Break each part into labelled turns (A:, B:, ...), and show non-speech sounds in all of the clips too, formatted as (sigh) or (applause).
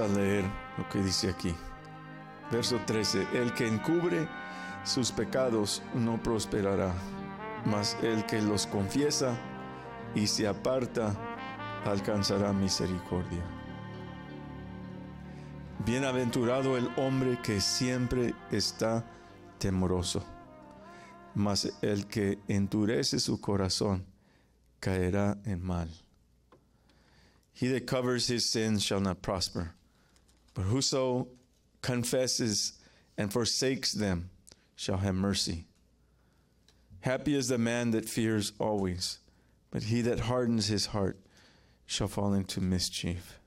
A: a leer lo que dice aquí. Verso 13. El que encubre sus pecados no prosperará, mas el que los confiesa y se aparta alcanzará misericordia. Bienaventurado el hombre que siempre está temoroso, mas el que endurece su corazón caerá en mal. He that covers his sins shall not prosper, but whoso confesses and forsakes them shall have mercy. Happy is the man that fears always, but he that hardens his heart shall fall into mischief.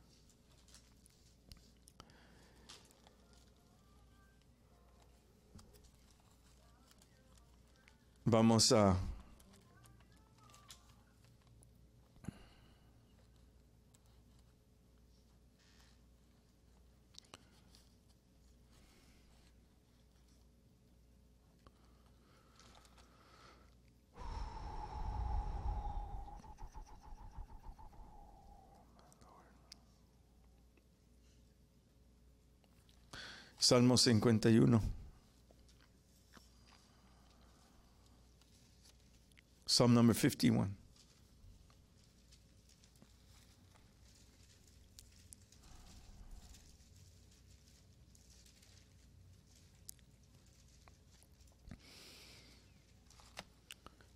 A: Vamos a Salmo 51. Psalm number 51.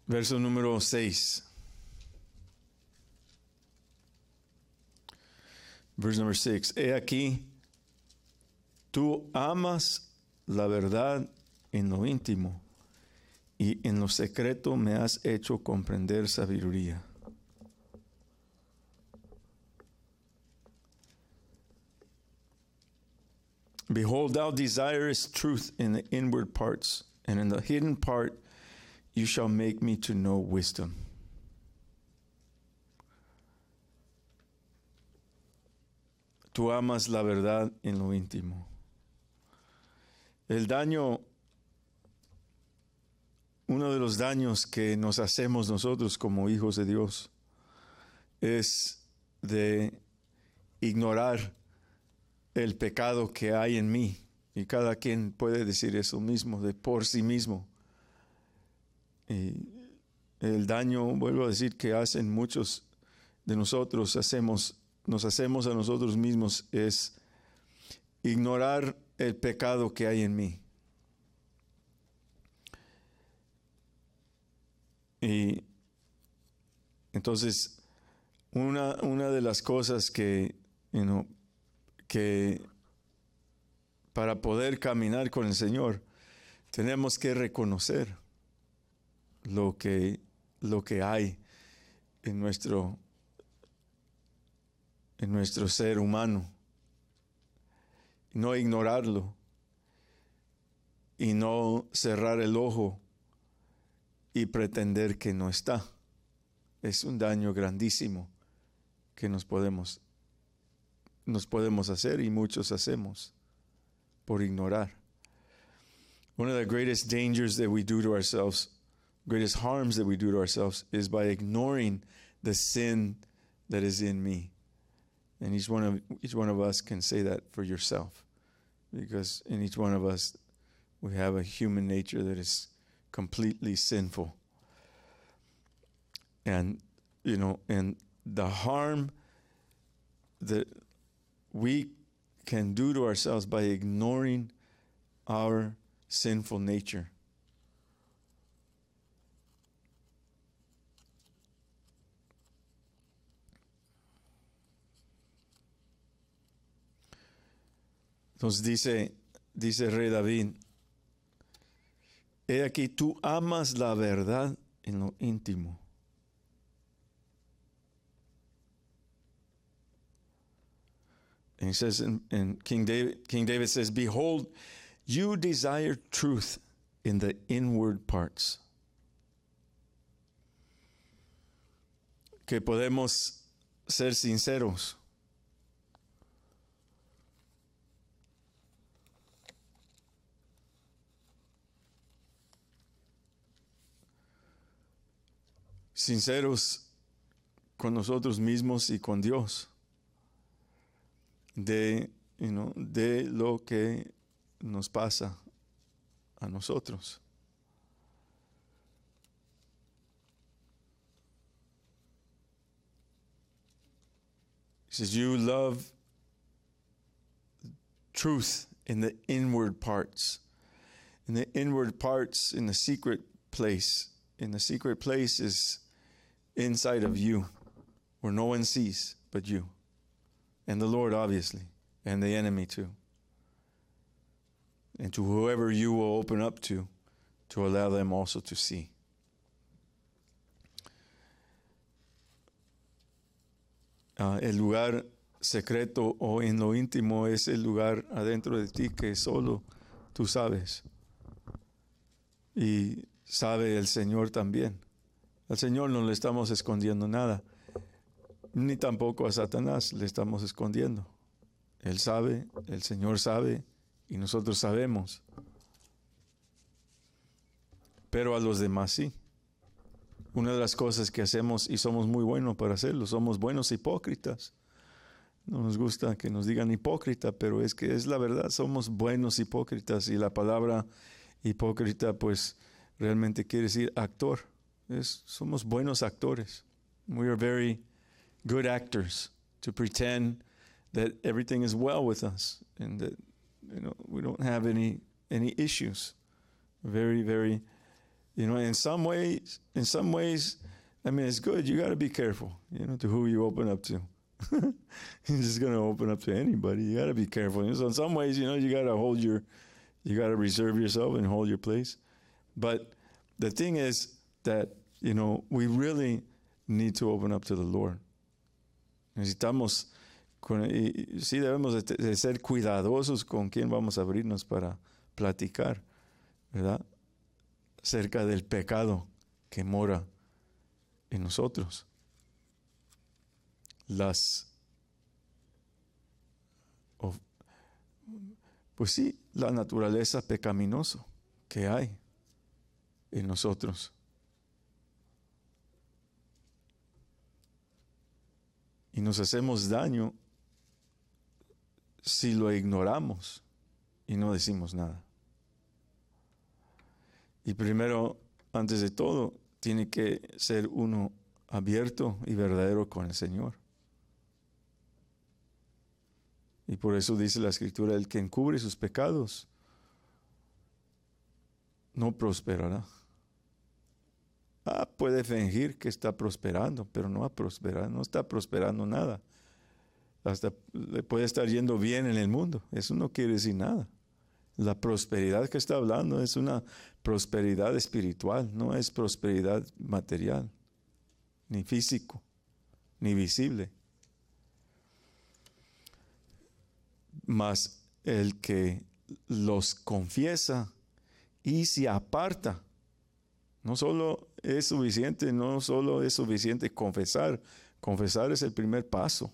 A: Verso número 6. Verse number 6. He aquí Tú amas la verdad en lo íntimo y en lo secreto me has hecho comprender sabiduría. Behold, thou desirest truth in the inward parts, and in the hidden part you shall make me to know wisdom. Tú amas la verdad en lo íntimo. El daño, uno de los daños que nos hacemos nosotros como hijos de Dios es de ignorar el pecado que hay en mí. Y cada quien puede decir eso mismo, de por sí mismo. el daño, vuelvo a decir, que hacen muchos de nosotros, hacemos, nos hacemos a nosotros mismos, es ignorar el pecado que hay en mí. Y entonces, una, una de las cosas que, que para poder caminar con el Señor, tenemos que reconocer lo que, lo que hay en nuestro, en nuestro ser humano no ignorarlo y no cerrar el ojo y pretender que no está. Es un daño grandísimo que nos podemos nos podemos hacer y muchos hacemos por ignorar. One of the greatest dangers that we do to ourselves, greatest harms that we do to ourselves is by ignoring the sin that is in me. And each one of each one of us can say that for yourself, because in each one of us, we have a human nature that is completely sinful. And you know, and the harm that we can do to ourselves by ignoring our sinful nature Entonces dice, dice rey David, he aquí tú amas la verdad en lo íntimo. he King David, King David says, Behold, you desire truth in the inward parts. Que podemos ser sinceros. sinceros con nosotros mismos y con Dios de, you know, de lo que nos pasa a nosotros. He says, You love truth in the inward parts, in the inward parts, in the secret place. In the secret place is inside of you where no one sees but you. And the Lord, obviously, and the enemy too. And to whoever you will open up to, to allow them also to see. Uh, el lugar secreto o en lo íntimo es el lugar adentro de ti que solo tú sabes. Y sabe el Señor también. Al Señor no le estamos escondiendo nada, ni tampoco a Satanás le estamos escondiendo. Él sabe, el Señor sabe y nosotros sabemos. Pero a los demás sí. Una de las cosas que hacemos y somos muy buenos para hacerlo, somos buenos hipócritas. No nos gusta que nos digan hipócrita, pero es que es la verdad, somos buenos hipócritas y la palabra hipócrita pues realmente quiere decir actor. Es, somos buenos actores. We are very good actors to pretend that everything is well with us and that you know we don't have any any issues. Very, very, you know, in some ways, in some ways, I mean, it's good. You got to be careful, you know, to who you open up to. You're (laughs) just gonna open up to anybody. You got to be careful. And so in some ways, you know, you got to hold your, you got to reserve yourself and hold your place. But the thing is, that, you know, we really need to open up to the Lord. Necesitamos, sí debemos de ser cuidadosos con quién vamos a abrirnos para platicar, ¿verdad? Cerca del pecado que mora en nosotros. Las, pues sí, la naturaleza pecaminosa que hay en nosotros. Y nos hacemos daño si lo ignoramos y no decimos nada. Y primero, antes de todo, tiene que ser uno abierto y verdadero con el Señor. Y por eso dice la escritura, el que encubre sus pecados no prosperará. Ah, puede fingir que está prosperando, pero no ha prosperado, no está prosperando nada. Hasta le puede estar yendo bien en el mundo. Eso no quiere decir nada. La prosperidad que está hablando es una prosperidad espiritual, no es prosperidad material, ni físico, ni visible. Mas el que los confiesa y se aparta no solo es suficiente, no solo es suficiente confesar. Confesar es el primer paso.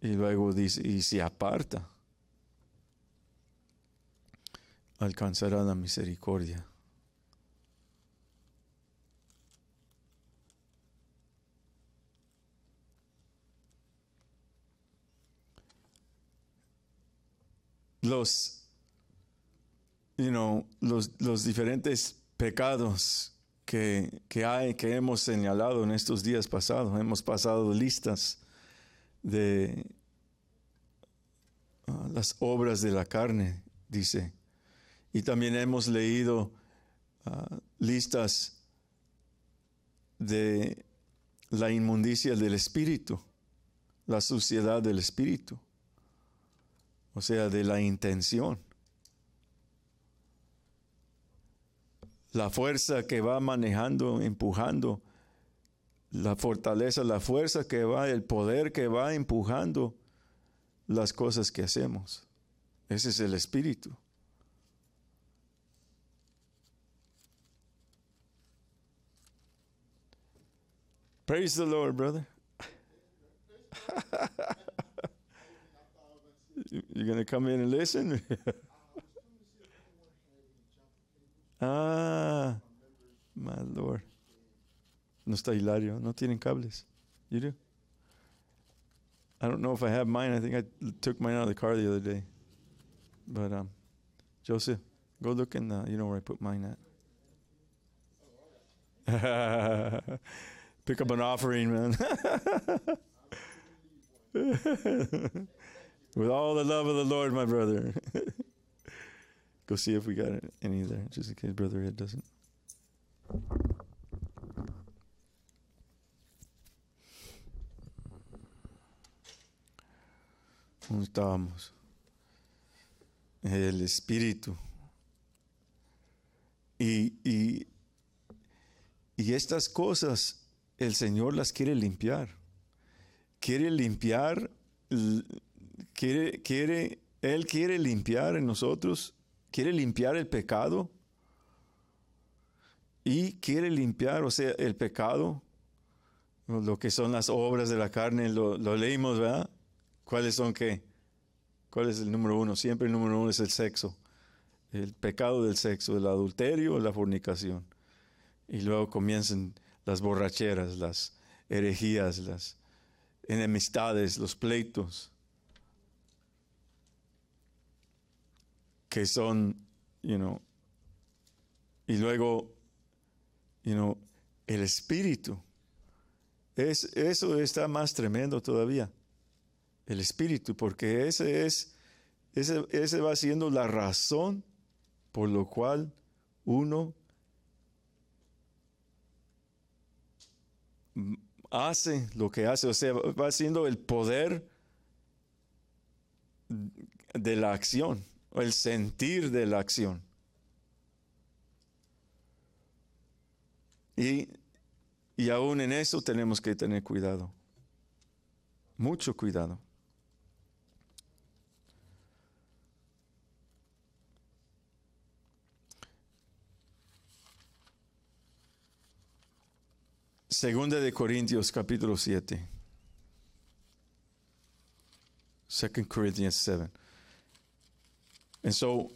A: Y luego dice, y se aparta. Alcanzará la misericordia. Los you know, los, los diferentes pecados que, hay, que hemos señalado en estos días pasados. Hemos pasado listas de ah, las obras de la carne, dice. Y también hemos leído ah, listas de la inmundicia del espíritu, la suciedad del espíritu, o sea, de la intención. la fuerza que va manejando, empujando, la fortaleza, la fuerza que va, el poder que va empujando las cosas que hacemos. Ese es el espíritu. Praise the Lord, brother. (laughs) You're going come in and listen? (laughs) Ah, my Lord. No está Hilario. No tienen cables. You do? I don't know if I have mine. I think I took mine out of the car the other day. But um, Joseph, go look in the, you know where I put mine at. (laughs) Pick up an offering, man. (laughs) With all the love of the Lord, my brother. (laughs) Go see if we got any there, just in case Brother doesn't. ¿Dónde estábamos? El espíritu. Y, y, y estas cosas el Señor las quiere limpiar. Quiere limpiar, quiere, quiere, Él quiere limpiar en nosotros quiere limpiar el pecado y quiere limpiar, o sea, el pecado, lo que son las obras de la carne, lo, leímos, ¿verdad? ¿Cuáles son qué? ¿Cuál es el número uno? Siempre el número uno es el sexo, el pecado del sexo, el adulterio, la fornicación. Y luego comienzan las borracheras, las herejías, las enemistades, los pleitos que son, you know, y luego, you know, el espíritu. Es, eso está más tremendo todavía. El espíritu, porque ese es, ese, ese va siendo la razón por lo cual uno hace lo que hace, o sea, va siendo el poder de la acción el sentir de la acción. Y, y aún en eso tenemos que tener cuidado, mucho cuidado. Segunda de Corintios capítulo 7. Second Corinthians 7. And so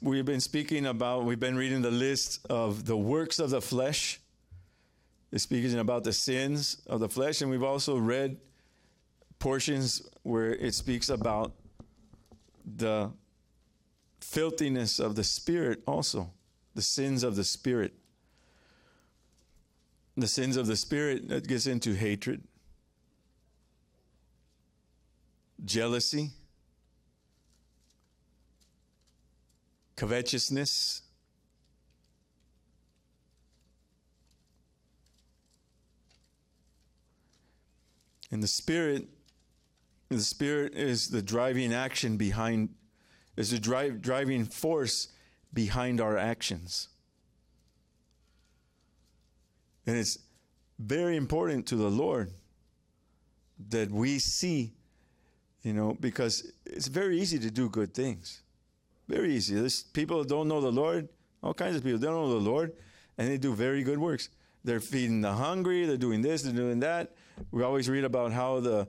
A: we've been speaking about, we've been reading the list of the works of the flesh. It's speaking about the sins of the flesh. And we've also read portions where it speaks about the filthiness of the spirit also, the sins of the spirit. The sins of the spirit that gets into hatred, jealousy covetousness, and the spirit the spirit is the driving action behind is the drive, driving force behind our actions and it's very important to the lord that we see you know because it's very easy to do good things very easy. There's people that don't know the Lord, all kinds of people, they don't know the Lord, and they do very good works. They're feeding the hungry, they're doing this, they're doing that. We always read about how the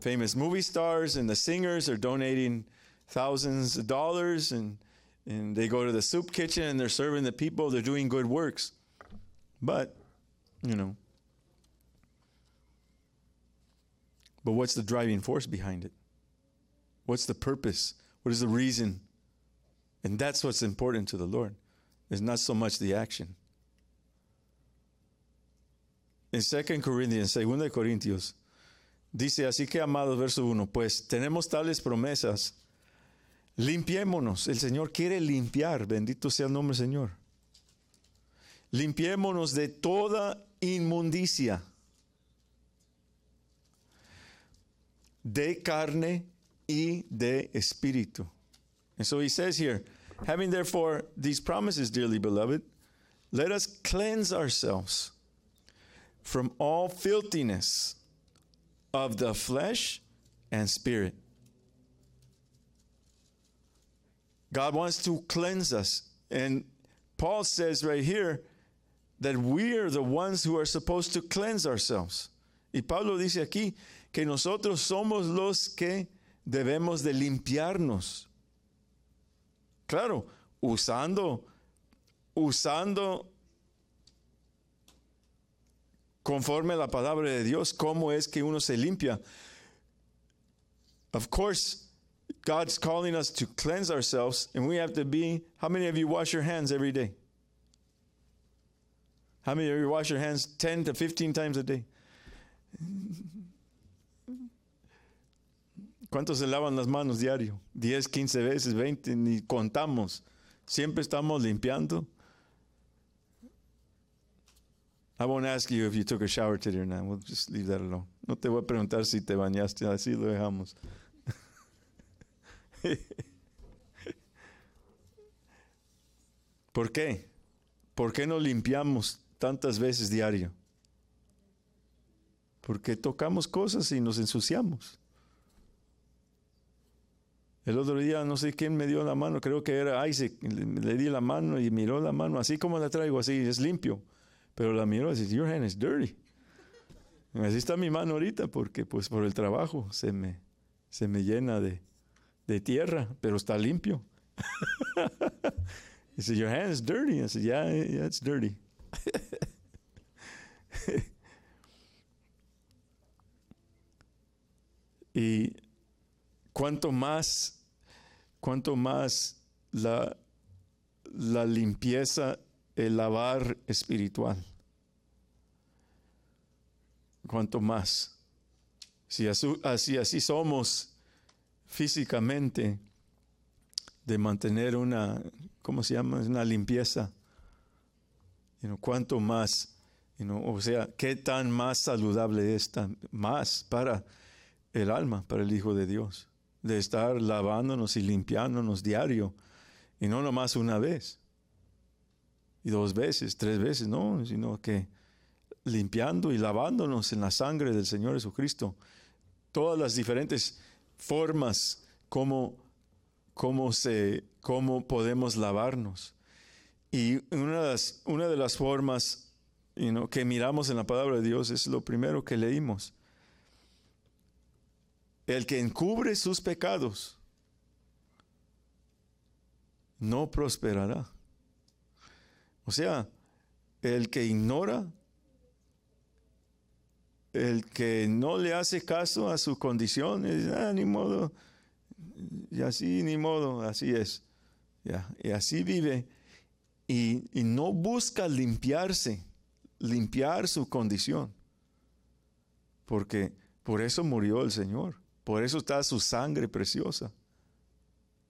A: famous movie stars and the singers are donating thousands of dollars and and they go to the soup kitchen and they're serving the people, they're doing good works. But, you know, but what's the driving force behind it? What's the purpose? What is the reason And that's what's important to the Lord. It's not so much the action. En 2 Corinthians, 2 Corintios, dice, así que amados, verso 1, pues tenemos tales promesas, limpiémonos, el Señor quiere limpiar, bendito sea el nombre del Señor. Limpiémonos de toda inmundicia, de carne y de espíritu And so he says here, having therefore these promises, dearly beloved, let us cleanse ourselves from all filthiness of the flesh and spirit. God wants to cleanse us. And Paul says right here that we are the ones who are supposed to cleanse ourselves. Y Pablo dice aquí que nosotros somos los que debemos de limpiarnos. Claro, usando, usando conforme a la palabra de Dios, cómo es que uno se limpia. Of course, God's calling us to cleanse ourselves, and we have to be. How many of you wash your hands every day? How many of you wash your hands 10 to 15 times a day? ¿Cuántos se lavan las manos diario? 10, 15 veces, 20, ni contamos. Siempre estamos limpiando. I won't ask you if you took a shower today or not. We'll just leave that alone. No te voy a preguntar si te bañaste, así lo dejamos. (laughs) ¿Por qué? ¿Por qué no limpiamos tantas veces diario? Porque tocamos cosas y nos ensuciamos. El otro día no sé quién me dio la mano, creo que era Isaac, le di la mano y miró la mano, así como la traigo, así, es limpio. Pero la miró y dice, Your hand is dirty. Así está mi mano ahorita, porque pues por el trabajo se me, se me llena de, tierra, pero está limpio. (laughs) dice, Your hand is dirty. y said, yeah, yeah, it's dirty. (laughs) y cuanto más, más la, limpieza, el lavar espiritual. Cuanto más. Si así, así somos físicamente, de mantener una, ¿cómo se llama? Una limpieza. ¿Cuánto más? o sea, ¿qué tan más saludable es? más para el alma, para el Hijo de Dios de estar lavándonos y limpiándonos diario, y no nomás una vez, y dos veces, tres veces, no, sino que limpiando y lavándonos en la sangre del Señor Jesucristo, todas las diferentes formas como, como, se, cómo podemos lavarnos. Y una de las, una de las formas que miramos en la palabra de Dios es lo primero que leímos. El que encubre sus pecados no prosperará. O sea, el que ignora, el que no le hace caso a su condición, ah, ni modo, y así, ni modo, así es. y así vive y, y no busca limpiarse, limpiar su condición, porque por eso murió el Señor por eso está su sangre preciosa.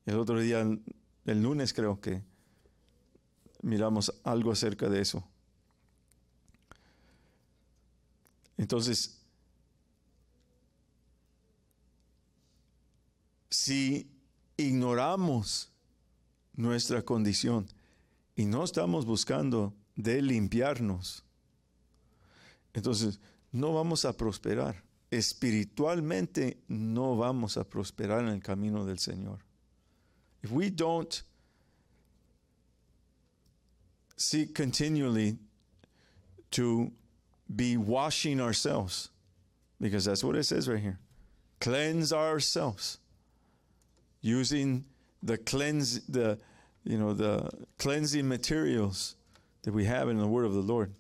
A: El otro día, el lunes creo que miramos algo acerca de eso. Entonces, si ignoramos nuestra condición y no estamos buscando de limpiarnos, entonces no vamos a prosperar. espiritualmente no vamos a prosperar en el camino del Señor. If we don't seek continually to be washing ourselves, because that's what it says right here cleanse ourselves using the cleanse the you know the cleansing materials that we have in the word of the Lord.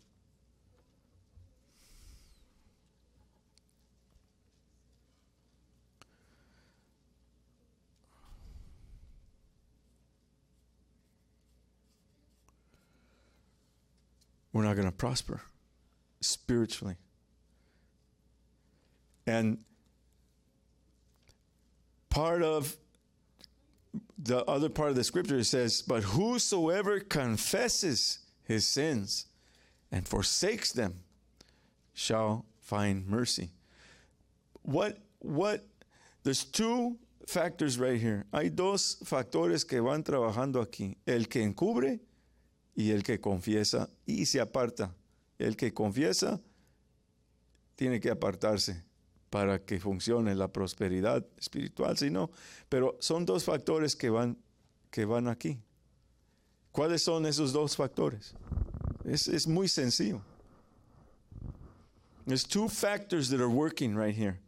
A: we're not going to prosper spiritually. And part of the other part of the scripture says, But whosoever confesses his sins and forsakes them shall find mercy. What, what, there's two factors right here. Hay dos factores que van trabajando aquí: el que encubre y el que confiesa y se aparta. El que confiesa tiene que apartarse para que funcione la prosperidad espiritual, si no. Pero son dos factores que van, que van aquí. ¿Cuáles son esos dos factores? Es, es muy sencillo. There's two factors that are working right here.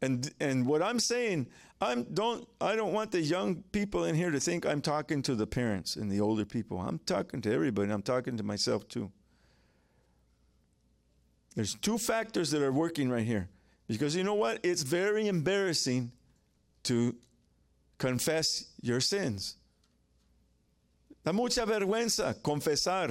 A: And, and what I'm saying, I'm don't I don't want the young people in here to think I'm talking to the parents and the older people. I'm talking to everybody. I'm talking to myself too. There's two factors that are working right here. Because you know what? It's very embarrassing to confess your sins. Da mucha vergüenza confesar.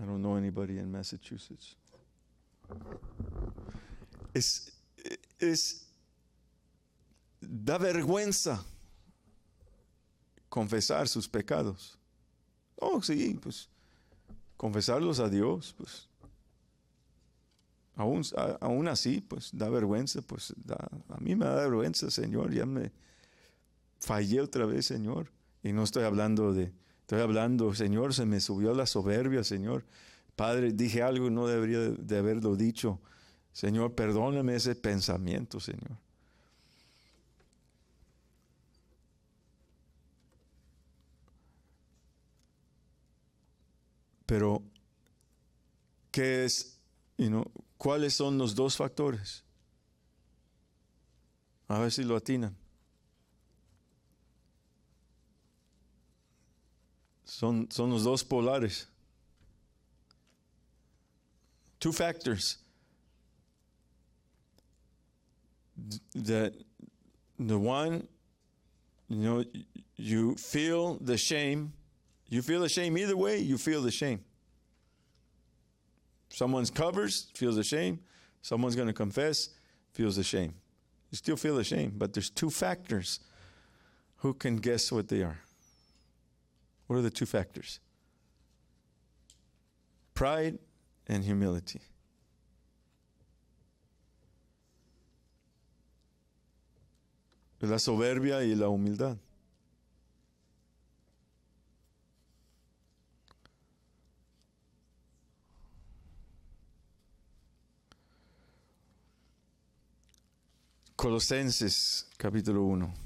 A: I don't know anybody in Massachusetts. Es, es, da vergüenza confesar sus pecados. Oh, sí, pues confesarlos a Dios, pues aún, aún así, pues da vergüenza, pues a mí me da vergüenza, Señor, ya me fallé otra vez, Señor. Y no estoy hablando de, estoy hablando, Señor, se me subió la soberbia, Señor Padre, dije algo y no debería de haberlo dicho. Señor, perdóname ese pensamiento, Señor. Pero, ¿qué es? You know, ¿Cuáles son los dos factores? A ver si lo atinan. Son, son los dos polares. Two factors that the one you know you feel the shame you feel the shame either way you feel the shame someone's covers feels the shame someone's going to confess feels the shame you still feel the shame but there's two factors who can guess what they are what are the two factors pride and humility. La soberbia y la humildad. Colosenses capítulo 1.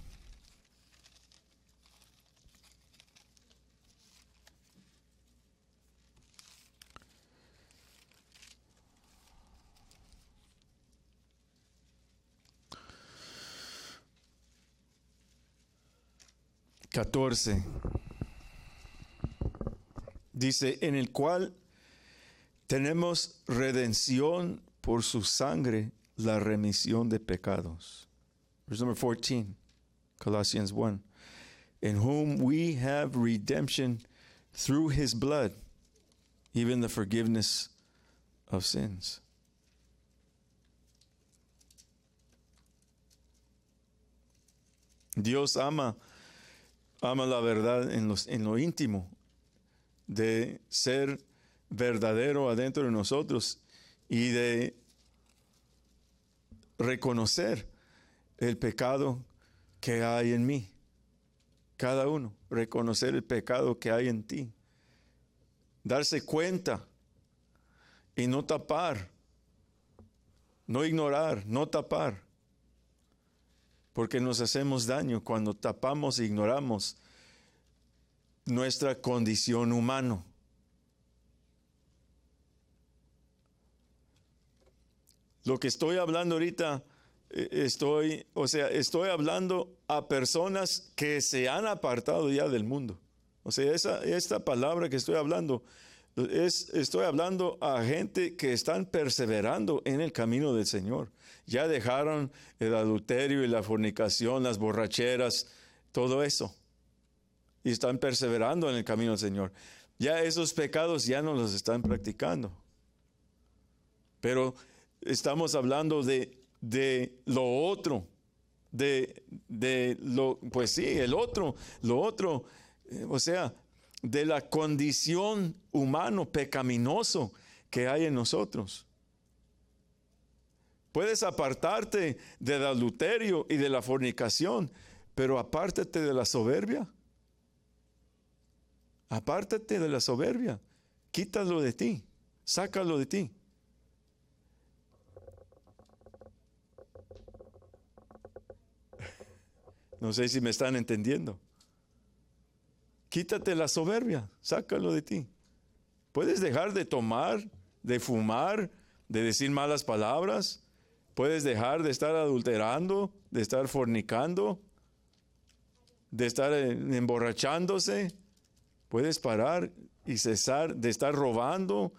A: 14. Dice, en el cual tenemos redención por su sangre, la remisión de pecados. Verse 14, Colossians 1. In whom we have redemption through his blood, even the forgiveness of sins. Dios ama ama la verdad en, en lo íntimo, de ser verdadero adentro de nosotros y de reconocer el pecado que hay en mí. Cada uno, reconocer el pecado que hay en ti. Darse cuenta y no tapar, no ignorar, no tapar porque nos hacemos daño cuando tapamos e ignoramos nuestra condición humana. Lo que estoy hablando ahorita, eh, estoy, o sea, estoy hablando a personas que se han apartado ya del mundo. O sea, esa, esta palabra que estoy hablando, es, estoy hablando a gente que están perseverando en el camino del Señor. Ya dejaron el adulterio y la fornicación, las borracheras, todo eso. Y están perseverando en el camino del Señor. Ya esos pecados ya no los están practicando. Pero estamos hablando de, lo otro, de, lo, pues sí, el otro, lo otro, eh, o sea, de la condición humano pecaminoso que hay en nosotros. Puedes apartarte del adulterio y de la fornicación, pero apártate de la soberbia. Apártate de la soberbia. Quítalo de ti. Sácalo de ti. No sé si me están entendiendo. Quítate la soberbia, sácalo de ti. Puedes dejar de tomar, de fumar, de decir malas palabras, Puedes dejar de estar adulterando, de estar fornicando, de estar emborrachándose. Puedes parar y cesar de estar robando.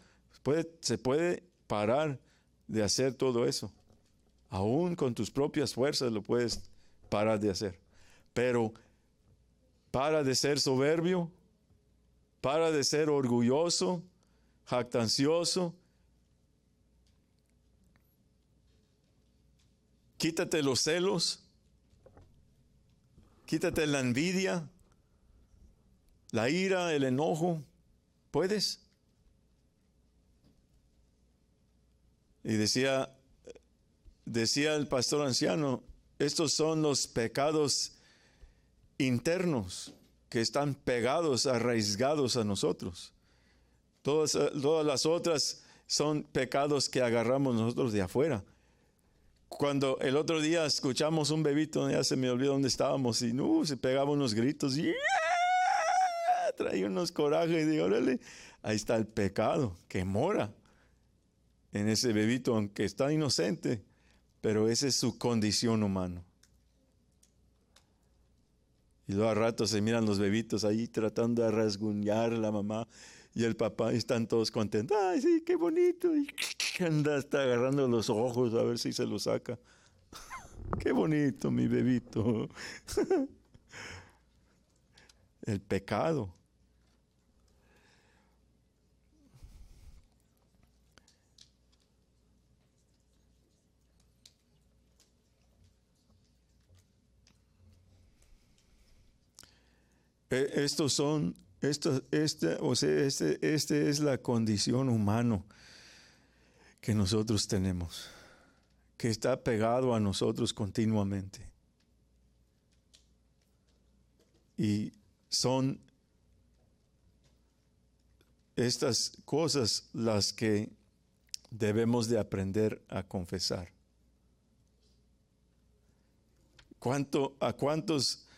A: se puede parar de hacer todo eso. Aún con tus propias fuerzas lo puedes parar de hacer. Pero para de ser soberbio, para de ser orgulloso, jactancioso, Quítate los celos. Quítate la envidia, la ira, el enojo. ¿Puedes? Y decía, decía el pastor anciano, estos son los pecados internos que están pegados, arraigados a nosotros. Todas, todas las otras son pecados que agarramos nosotros de afuera cuando el otro día escuchamos un bebito, ya se me olvidó dónde estábamos, y no se pegaba unos gritos, y ah", traía unos corajes, y digo, órale, ahí está el pecado que mora en ese bebito, aunque está inocente, pero esa es su condición humana. Y luego a rato se miran los bebitos ahí tratando de rasguñar a la mamá. Y el papá, están todos contentos. ¡Ay, sí, qué bonito! Y (laughs) anda está agarrando los ojos a ver si se lo saca. (laughs) ¡Qué bonito, mi bebito! (laughs) el pecado. E, estos son esto, esta, o sea, este, este es la condición humana que nosotros tenemos, que está pegado a nosotros continuamente. Y son estas cosas las que debemos de aprender a confesar. ¿Cuánto, ¿A cuántos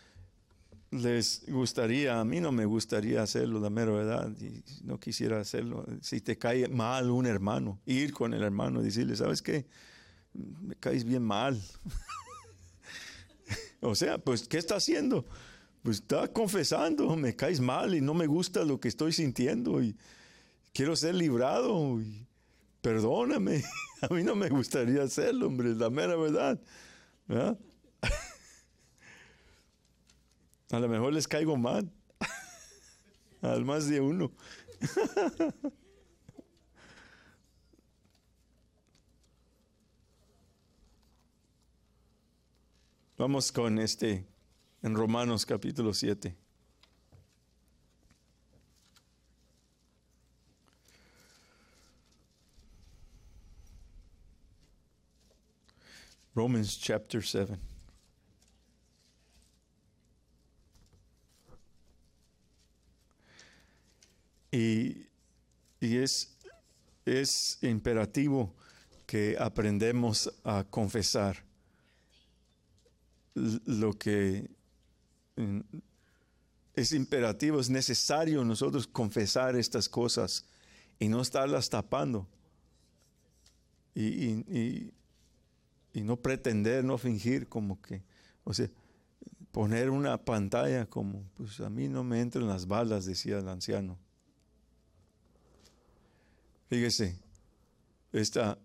A: les gustaría, a mí no me gustaría hacerlo, la mera verdad, y no quisiera hacerlo. Si te cae mal un hermano, ir con el hermano y decirle, ¿sabes qué? Me caes bien mal. (laughs) o sea, pues, ¿qué está haciendo? Pues está confesando, me caes mal y no me gusta lo que estoy sintiendo y quiero ser librado. perdóname, (laughs) a mí no me gustaría hacerlo, hombre, la mera verdad. ¿verdad? (laughs) A lo mejor les caigo mal. Al más de uno. Vamos con este en Romanos capítulo 7. Romans chapter 7. Y, es, es imperativo que aprendemos a confesar lo que es imperativo, es necesario nosotros confesar estas cosas y no estarlas tapando y, y no pretender, no fingir como que, o sea, poner una pantalla como, pues a mí no me entran las balas, decía el anciano. Fíjese, esta,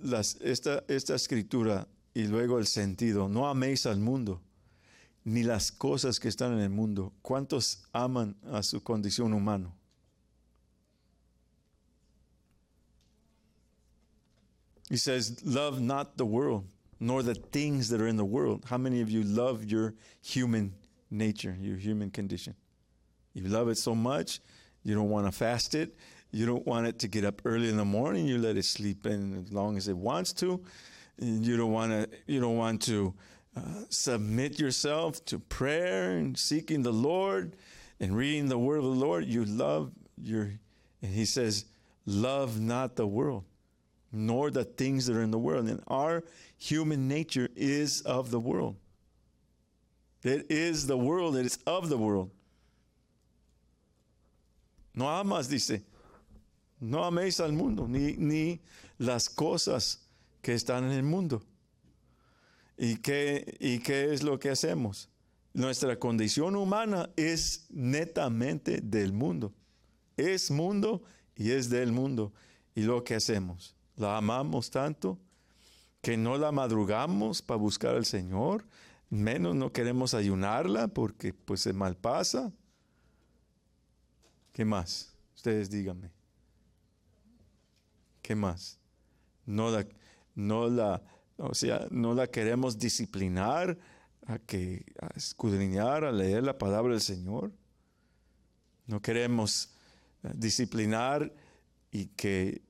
A: las, esta, esta escritura y luego el sentido, no améis al mundo, ni las cosas que están en el mundo. ¿Cuántos aman a su condición humana? He says, Love not the world, nor the things that are in the world. How many of you love your human nature, your human condition? You love it so much, you don't want to fast it, You don't want it to get up early in the morning. You let it sleep in as long as it wants to. And you don't want to. You don't want to uh, submit yourself to prayer and seeking the Lord and reading the Word of the Lord. You love your. And he says, "Love not the world, nor the things that are in the world." And our human nature is of the world. It is the world. It is of the world. No amas, dice. No améis al mundo, ni, ni las cosas que están en el mundo. ¿Y qué, ¿Y qué es lo que hacemos? Nuestra condición humana es netamente del mundo. Es mundo y es del mundo. Y lo que hacemos, la amamos tanto que no la madrugamos para buscar al Señor, menos no queremos ayunarla porque pues mal pasa. ¿Qué más? Ustedes díganme. ¿Qué más? No la, no la, o sea, no la queremos disciplinar a que escudriñar, a leer la palabra del Señor. No queremos eh, disciplinar y que,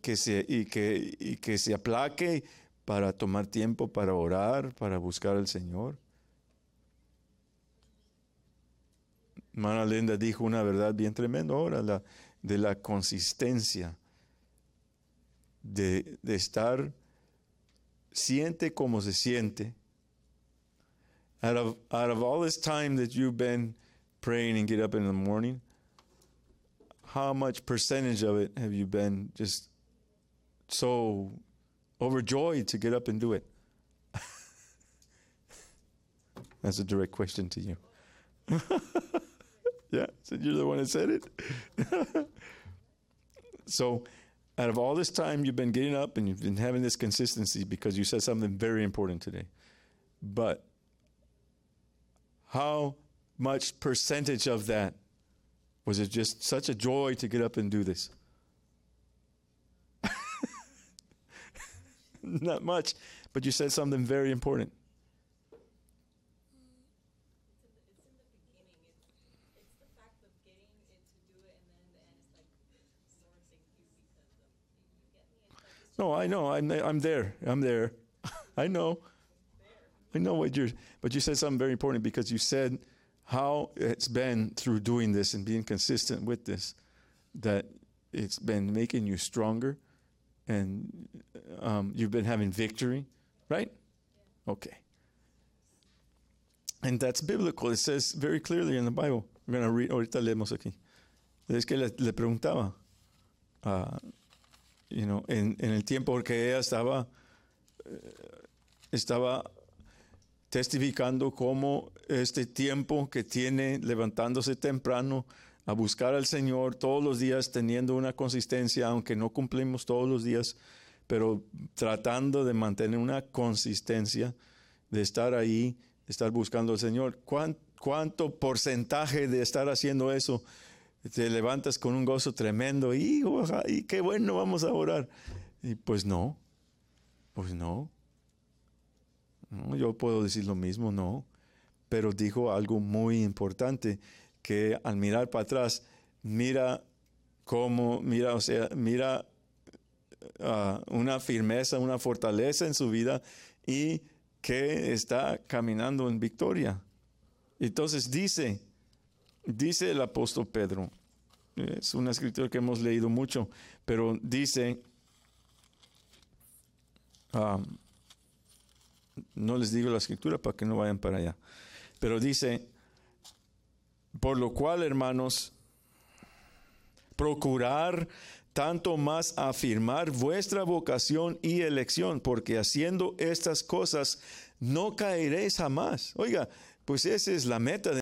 A: que, se, y que, que se aplaque para tomar tiempo para orar, para buscar al Señor. Mana Linda dijo una verdad bien tremenda ahora, la, de la consistencia de, de estar siente como se siente. Out of, out of all this time that you've been praying and get up in the morning, how much percentage of it have you been just so overjoyed to get up and do it? (laughs) That's a direct question to you. (laughs) yeah, so you're the one that said it. (laughs) so out of all this time you've been getting up and you've been having this consistency because you said something very important today. But how much percentage of that was it just such a joy to get up and do this? (laughs) Not much, but you said something very important. I know. I'm, I'm there. I'm there. I know. I know what you're, but you said something very important because you said how it's been through doing this and being consistent with this that it's been making you stronger and um, you've been having victory, right? Okay. And that's biblical. It says very clearly in the Bible. We're going to read, ahorita leemos aquí. Es que le, le preguntaba. Uh, en, el tiempo que ella estaba, eh, estaba testificando cómo este tiempo que tiene levantándose temprano a buscar al Señor todos los días, teniendo una consistencia, aunque no cumplimos todos los días, pero tratando de mantener una consistencia, de estar ahí, de estar buscando al Señor. ¿Cuánto, porcentaje de estar haciendo eso te levantas con un gozo tremendo, y qué bueno, vamos a orar. Y pues no, pues no. Yo puedo decir lo mismo, no. Pero dijo algo muy importante, que al mirar para atrás, mira cómo, mira, o sea, mira ah, una firmeza, una fortaleza en su vida y que está caminando en victoria. Entonces dice, dice el apóstol Pedro, es una escritura que hemos leído mucho, pero dice, um, no les digo la escritura para que no vayan para allá, pero dice, por lo cual, hermanos, procurar tanto más afirmar vuestra vocación y elección, porque haciendo estas cosas no caeréis jamás. Oiga, pues esa es la meta de